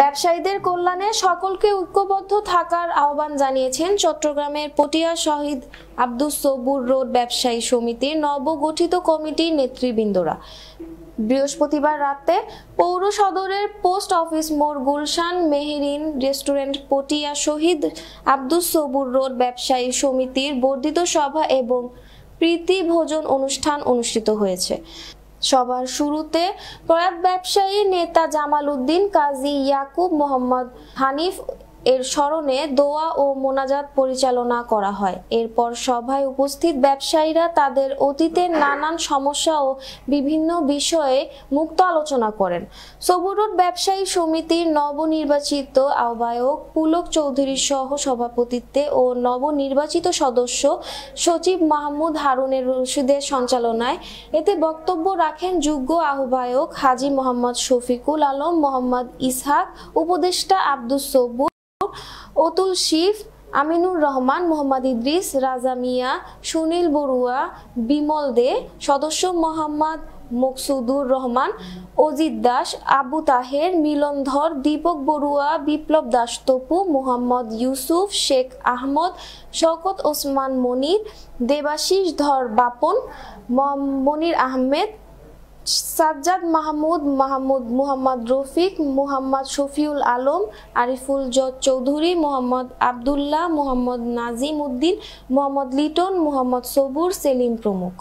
ব্যবসায়ীদের কল্যাণে সকলকে ঐক্যবদ্ধ থাকার আহ্বান জানিয়েছেন চট্টগ্রামের পটিয়া শহীদ আব্দুস সবুর রোড ব্যবসায়ী সমিতির নবগঠিত কমিটির নেতৃবৃন্দরা বৃহস্পতিবার রাতে পৌর সদরের পোস্ট অফিস মোড় গুলশান মেহেরিন রেস্টুরেন্ট পটিয়া শহীদ আব্দুস সবুর রোড ব্যবসায়ী সমিতির বর্ধিত সভা এবং প্রীতি ভোজন অনুষ্ঠান অনুষ্ঠিত হয়েছে সবার শুরুতে প্রয়াত ব্যবসায়ী নেতা জামাল উদ্দিন কাজী ইয়াকুব মোহাম্মদ হানিফ এর স্মরণে দোয়া ও মোনাজাত পরিচালনা করা হয় এরপর সভায় উপস্থিত ব্যবসায়ীরা তাদের অতীতের নানান সমস্যা ও বিভিন্ন বিষয়ে মুক্ত আলোচনা করেন সবুর ব্যবসায়ী সমিতির নবনির্বাচিত আহ্বায়ক পুলক চৌধুরী সহ সভাপতিত্বে ও নবনির্বাচিত সদস্য সচিব মাহমুদ হারুনের রশিদের সঞ্চালনায় এতে বক্তব্য রাখেন যোগ্য আহ্বায়ক হাজি মোহাম্মদ শফিকুল আলম মোহাম্মদ ইসহাক উপদেষ্টা আব্দুস সবুর অতুল শিফ আমিনুর রহমান মোহাম্মদ ইদ্রিস রাজা মিয়া সুনীল বড়ুয়া বিমল দে সদস্য মোহাম্মদ মকসুদুর রহমান অজিত দাস আবু তাহের মিলনধর দীপক বড়ুয়া বিপ্লব দাস তপু মোহাম্মদ ইউসুফ শেখ আহমদ শকত ওসমান মনির দেবাশিস ধর বাপন মনির আহমেদ সাজ্জাদ মাহমুদ মাহমুদ মুহাম্মদ রফিক মুহাম্মদ শফিউল আলম আরিফুল জজ চৌধুরী মোহাম্মদ আবদুল্লাহ মোহাম্মদ নাজিম উদ্দিন মোহাম্মদ লিটন মোহাম্মদ সবুর সেলিম প্রমুখ